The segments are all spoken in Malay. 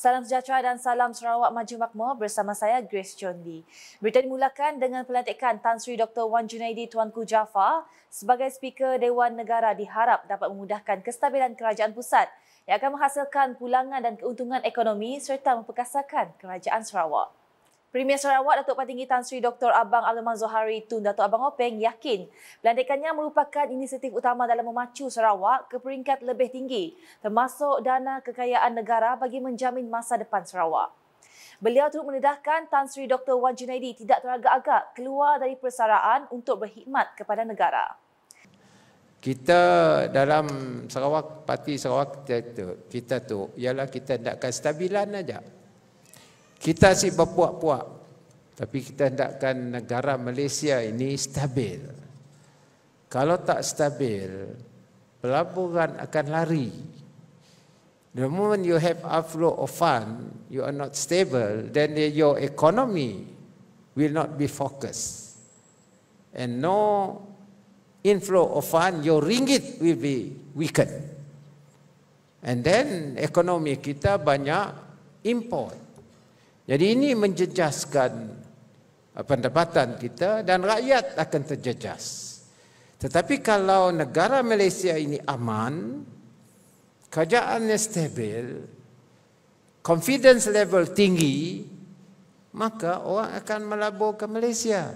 Salam sejahtera dan salam Sarawak maju makmur bersama saya Grace John Lee. Berita dimulakan dengan pelantikan Tan Sri Dr. Wan Junaidi Tuanku Jaafar sebagai Speaker Dewan Negara diharap dapat memudahkan kestabilan kerajaan pusat yang akan menghasilkan pulangan dan keuntungan ekonomi serta memperkasakan kerajaan Sarawak. Premier Sarawak Datuk Patinggi Tan Sri Dr. Abang Alman Zohari Tun Datuk Abang Openg yakin pelantikannya merupakan inisiatif utama dalam memacu Sarawak ke peringkat lebih tinggi termasuk dana kekayaan negara bagi menjamin masa depan Sarawak. Beliau turut mendedahkan Tan Sri Dr. Wan Junaidi tidak teragak-agak keluar dari persaraan untuk berkhidmat kepada negara. Kita dalam Sarawak, parti Sarawak kita tu, kita tu ialah kita nakkan stabilan saja. Kita asyik berpuak-puak. Tapi kita hendakkan negara Malaysia ini stabil. Kalau tak stabil, pelaburan akan lari. The moment you have outflow of fund, you are not stable, then your economy will not be focused. And no inflow of fund, your ringgit will be weakened. And then ekonomi kita banyak import. Jadi ini menjejaskan ah, pendapatan kita dan rakyat akan terjejas. Tetapi kalau negara Malaysia ini aman, kerjaannya stabil, confidence level tinggi, maka orang akan melabur ke Malaysia.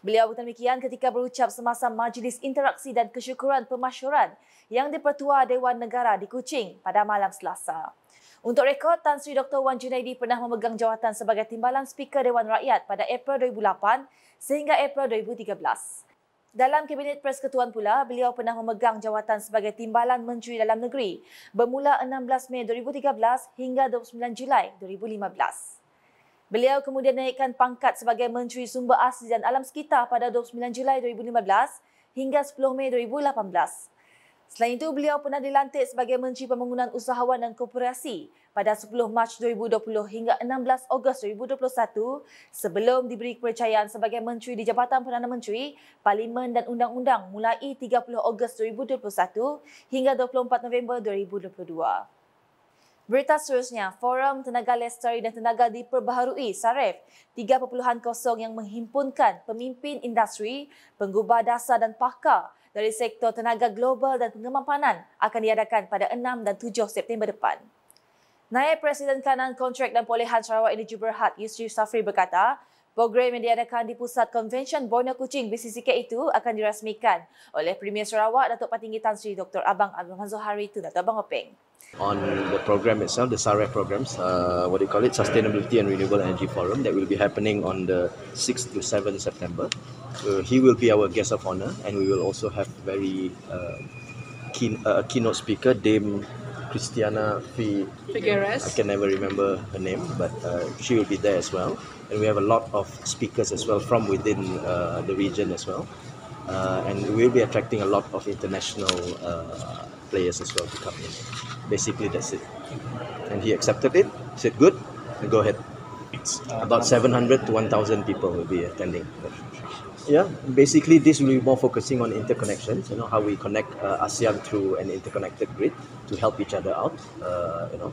Beliau berkata demikian ketika berucap semasa majlis interaksi dan kesyukuran pemasyuran yang dipertua Dewan Negara di Kuching pada malam Selasa. Untuk rekod, Tan Sri Dr. Wan Junaidi pernah memegang jawatan sebagai Timbalan Speaker Dewan Rakyat pada April 2008 sehingga April 2013. Dalam Kabinet Persekutuan pula, beliau pernah memegang jawatan sebagai Timbalan Menteri Dalam Negeri bermula 16 Mei 2013 hingga 29 Julai 2015. Beliau kemudian naikkan pangkat sebagai Menteri Sumber Asli dan Alam Sekitar pada 29 Julai 2015 hingga 10 Mei Selain itu, beliau pernah dilantik sebagai Menteri Pembangunan Usahawan dan Koperasi pada 10 Mac 2020 hingga 16 Ogos 2021 sebelum diberi kepercayaan sebagai Menteri di Jabatan Perdana Menteri, Parlimen dan Undang-Undang mulai 30 Ogos 2021 hingga 24 November 2022. Berita seterusnya, Forum Tenaga Lestari dan Tenaga Diperbaharui Saref 3.0 yang menghimpunkan pemimpin industri, penggubah dasar dan pakar dari sektor tenaga global dan pengemampanan akan diadakan pada 6 dan 7 September depan. Naib Presiden Kanan Kontrak dan Polehan Sarawak Energy Berhad Yusri Safri berkata, Program yang diadakan di Pusat Convention Borneo Kuching BCCK itu akan dirasmikan oleh Premier Sarawak Datuk Patinggi Tan Sri Dr. Abang Abdul Zohari itu Datuk Abang Openg. On the program itself, the SAREF programs, uh, what do you call it, Sustainability and Renewable Energy Forum that will be happening on the 6th to 7th September. Uh, he will be our guest of honour and we will also have very uh, keen, uh, a keynote speaker, Dame Christiana Figueres. I can never remember her name, but uh, she will be there as well. and we have a lot of speakers as well from within uh, the region as well. Uh, and we'll be attracting a lot of international uh, players as well to come in. Basically, that's it. And he accepted it. He said, "Good, go ahead." It's about 700 to 1,000 people will be attending. Yeah, basically this will be more focusing on interconnections. You know how we connect uh, ASEAN through an interconnected grid to help each other out. Uh, you know,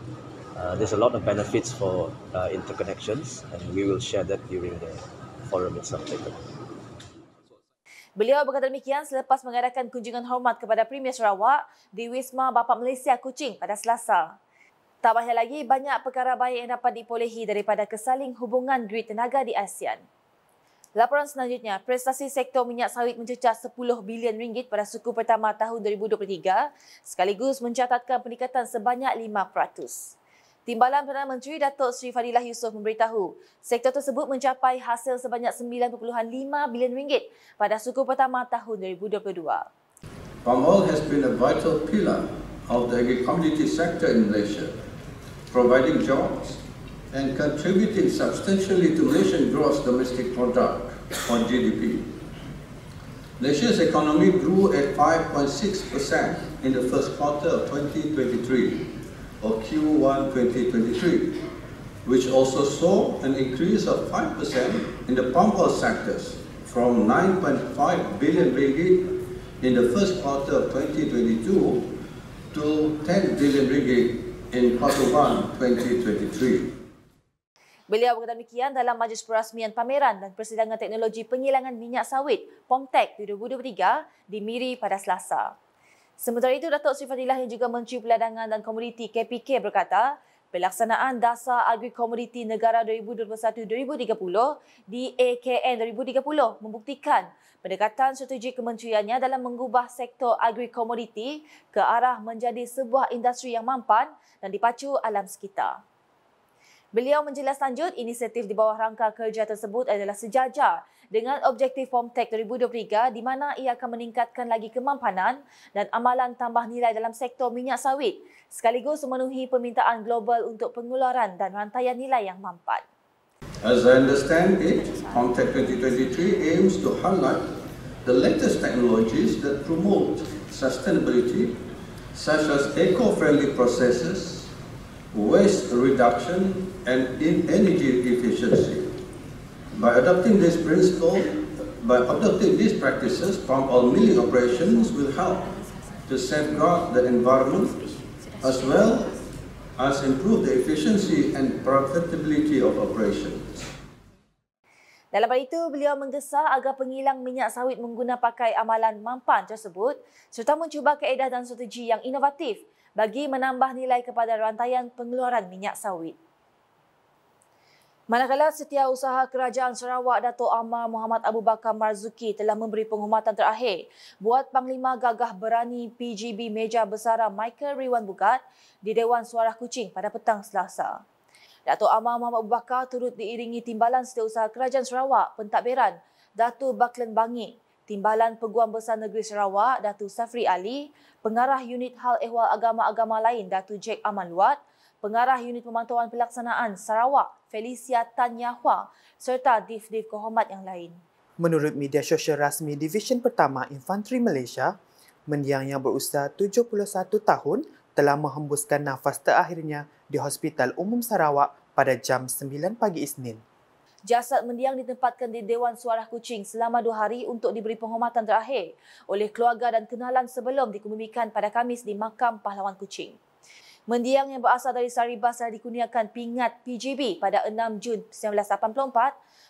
Uh, there's a lot of benefits for uh, interconnections and we will share that during the forum itself later. Beliau berkata demikian selepas mengadakan kunjungan hormat kepada Premier Sarawak di Wisma Bapa Malaysia Kuching pada Selasa. Tak banyak lagi banyak perkara baik yang dapat dipolehi daripada kesaling hubungan duit tenaga di ASEAN. Laporan selanjutnya, prestasi sektor minyak sawit mencecah 10 bilion ringgit pada suku pertama tahun 2023 sekaligus mencatatkan peningkatan sebanyak 5%. Timbalan Perdana Menteri Datuk Seri Fadilah Yusof memberitahu, sektor tersebut mencapai hasil sebanyak 9.5 bilion ringgit pada suku pertama tahun 2022. Palm oil has been a vital pillar of the agri-community sector in Malaysia, providing jobs and contributing substantially to Malaysian gross domestic product or GDP. Malaysia's economy grew at 5.6% in the first quarter of 2023. or Q1 2023, which also saw an increase of 5% in the palm oil sectors from 9.5 billion ringgit in the first quarter of 2022 to 10 billion ringgit in quarter 1 2023. Beliau berkata demikian dalam majlis perasmian pameran dan persidangan teknologi pengilangan minyak sawit POMTEC 2023 di Miri pada Selasa. Sementara itu, Datuk Sri Fadilah yang juga Menteri Peladangan dan komoditi KPK berkata, pelaksanaan Dasar Agri komoditi Negara 2021-2030 di AKN 2030 membuktikan pendekatan strategi kementeriannya dalam mengubah sektor agri komoditi ke arah menjadi sebuah industri yang mampan dan dipacu alam sekitar. Beliau menjelaskan lanjut inisiatif di bawah rangka kerja tersebut adalah sejajar dengan objektif FOMTEC 2023 di mana ia akan meningkatkan lagi kemampanan dan amalan tambah nilai dalam sektor minyak sawit sekaligus memenuhi permintaan global untuk pengeluaran dan rantaian nilai yang mampat. As I understand it, FOMTEC 2023 aims to highlight the latest technologies that promote sustainability such as eco-friendly processes, waste reduction and in energy efficiency. By adopting this principle, by adopting these practices, palm oil milling operations will help to safeguard the environment as well as improve the efficiency and profitability of operations. Dalam pada itu, beliau menggesa agar pengilang minyak sawit menggunakan pakai amalan mampan tersebut serta mencuba kaedah dan strategi yang inovatif bagi menambah nilai kepada rantaian pengeluaran minyak sawit. Manakala setiausaha Kerajaan Sarawak Datuk Amar Muhammad Abu Bakar Marzuki telah memberi penghormatan terakhir buat Panglima Gagah Berani PGB Meja Besar Michael Riwan Bukat di Dewan Suara Kucing pada petang Selasa. Datuk Amar Muhammad Abu Bakar turut diiringi timbalan setiausaha Kerajaan Sarawak pentadbiran Datuk Baklan Bangi Timbalan Peguam Besar Negeri Sarawak, Datu Safri Ali, Pengarah Unit Hal Ehwal Agama-Agama Lain, Datu Jack Aman Luat, Pengarah Unit Pemantauan Pelaksanaan Sarawak, Felicia Tan Yahua, serta Div-Div Kehormat yang lain. Menurut media sosial rasmi Division Pertama Infanteri Malaysia, mendiang yang berusia 71 tahun telah menghembuskan nafas terakhirnya di Hospital Umum Sarawak pada jam 9 pagi Isnin. Jasad mendiang ditempatkan di Dewan Suara Kucing selama dua hari untuk diberi penghormatan terakhir oleh keluarga dan kenalan sebelum dikumumikan pada Kamis di Makam Pahlawan Kucing. Mendiang yang berasal dari Saribas telah dikurniakan pingat PGB pada 6 Jun 1984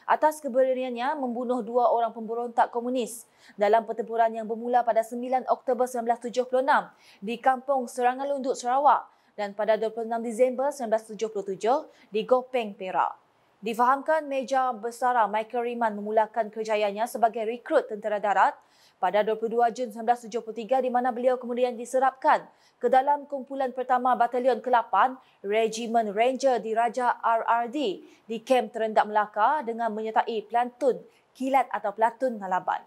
atas keberaniannya membunuh dua orang pemberontak komunis dalam pertempuran yang bermula pada 9 Oktober 1976 di Kampung Serangan Lunduk, Sarawak dan pada 26 Disember 1977 di Gopeng, Perak. Difahamkan Meja Besara Michael Riman memulakan kejayaannya sebagai rekrut tentera darat pada 22 Jun 1973 di mana beliau kemudian diserapkan ke dalam kumpulan pertama Batalion ke-8 Regimen Ranger di Raja RRD di Kem Terendak Melaka dengan menyertai Pelantun Kilat atau Pelatun Halaban.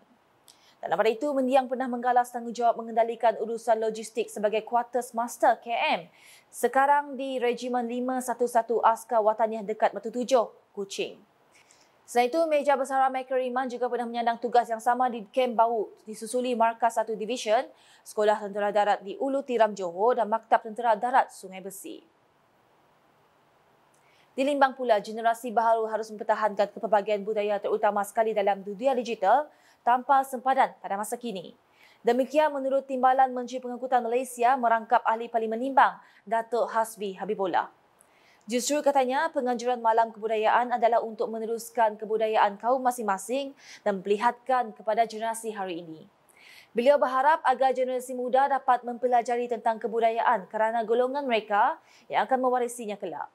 Dalam pada itu, Mendiang pernah menggalas tanggungjawab mengendalikan urusan logistik sebagai Quarters Master KM. Sekarang di Regimen 511 Askar Wataniah dekat Batu Tujuh, Kuching. Selain itu, Meja Besar Mekar Iman juga pernah menyandang tugas yang sama di Kem Bau disusuli Markas 1 Division, Sekolah Tentera Darat di Ulu Tiram Johor dan Maktab Tentera Darat Sungai Besi. Di Limbang pula, generasi baru harus mempertahankan kepelbagaian budaya terutama sekali dalam dunia digital tanpa sempadan pada masa kini. Demikian menurut timbalan Menteri Pengangkutan Malaysia merangkap ahli paling menimbang Datuk Hasbi Habibullah. Justru katanya penganjuran malam kebudayaan adalah untuk meneruskan kebudayaan kaum masing-masing dan melihatkan kepada generasi hari ini. Beliau berharap agar generasi muda dapat mempelajari tentang kebudayaan kerana golongan mereka yang akan mewarisinya kelak.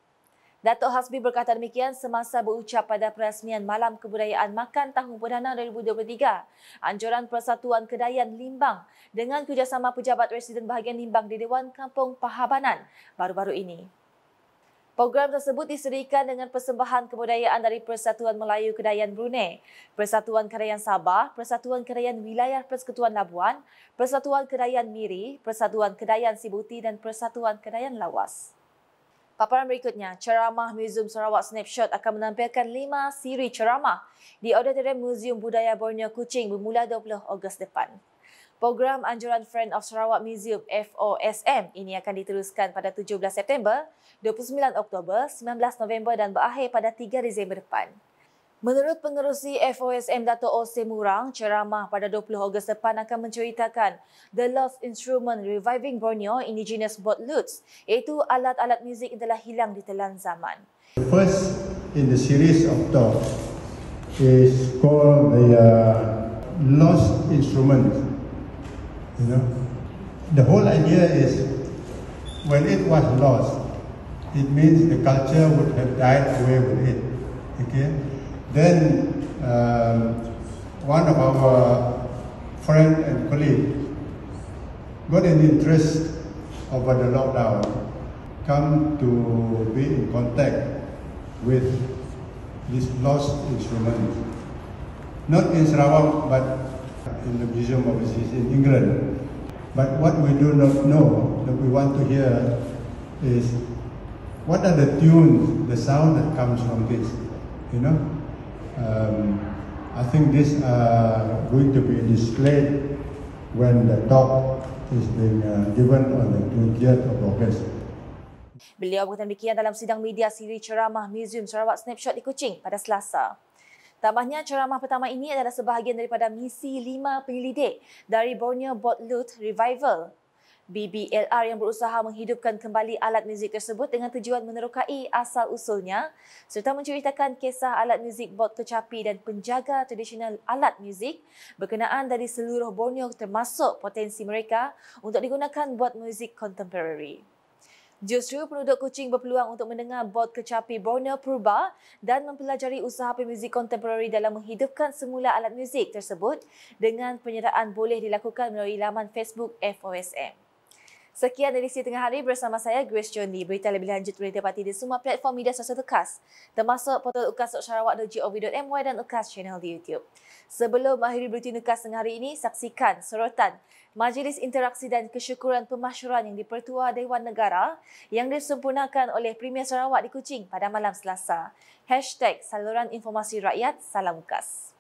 Datuk Hasbi berkata demikian semasa berucap pada perasmian Malam Kebudayaan Makan Tahun Perdana 2023 Anjuran Persatuan Kedayan Limbang dengan kerjasama Pejabat Residen Bahagian Limbang di Dewan Kampung Pahabanan baru-baru ini. Program tersebut diserikan dengan persembahan kebudayaan dari Persatuan Melayu Kedayan Brunei, Persatuan Kedayan Sabah, Persatuan Kedayan Wilayah Persekutuan Labuan, Persatuan Kedayan Miri, Persatuan Kedayan Sibuti dan Persatuan Kedayan Lawas. Paparan berikutnya, Ceramah Museum Sarawak Snapshot akan menampilkan lima siri ceramah di Auditorium Museum Budaya Borneo Kuching bermula 20 Ogos depan. Program Anjuran Friend of Sarawak Museum FOSM ini akan diteruskan pada 17 September, 29 Oktober, 19 November dan berakhir pada 3 Disember depan. Menurut pengerusi FOSM Dato Ose Murang, ceramah pada 20 Ogos depan akan menceritakan The Lost Instrument Reviving Borneo Indigenous Boat Lutes, iaitu alat-alat muzik yang telah hilang di telan zaman. The first in the series of talks is called the uh, Lost Instrument. You know, the whole idea is when it was lost, it means the culture would have died away with it. Okay? Then um, one of our friend and colleague got an interest over the lockdown, come to be in contact with this lost instrument, not in Sarawak but in the Museum of Overseas in England. But what we do not know, that we want to hear is what are the tunes, the sound that comes from this, you know? um, I think this are uh, going to be displayed when the talk is being uh, given on the 20th of August. Beliau berkata demikian dalam sidang media siri ceramah Museum Sarawak Snapshot di Kuching pada Selasa. Tambahnya, ceramah pertama ini adalah sebahagian daripada misi lima penyelidik dari Borneo Botlut Revival BBLR yang berusaha menghidupkan kembali alat muzik tersebut dengan tujuan menerokai asal usulnya serta menceritakan kisah alat muzik bot kecapi dan penjaga tradisional alat muzik berkenaan dari seluruh Borneo termasuk potensi mereka untuk digunakan buat muzik contemporary. Justru penduduk kucing berpeluang untuk mendengar bot kecapi Borneo Purba dan mempelajari usaha pemuzik kontemporari dalam menghidupkan semula alat muzik tersebut dengan penyertaan boleh dilakukan melalui laman Facebook FOSM. Sekian edisi tengah hari bersama saya Grace Joni. Berita lebih lanjut boleh dapati di semua platform media sosial Ukas termasuk portal ukas.sarawak.gov.my dan Ukas channel di YouTube. Sebelum akhir berita Ukas tengah hari ini, saksikan sorotan Majlis Interaksi dan Kesyukuran Pemasyuran yang dipertua Dewan Negara yang disempurnakan oleh Premier Sarawak di Kuching pada malam Selasa. Hashtag salam Ukas.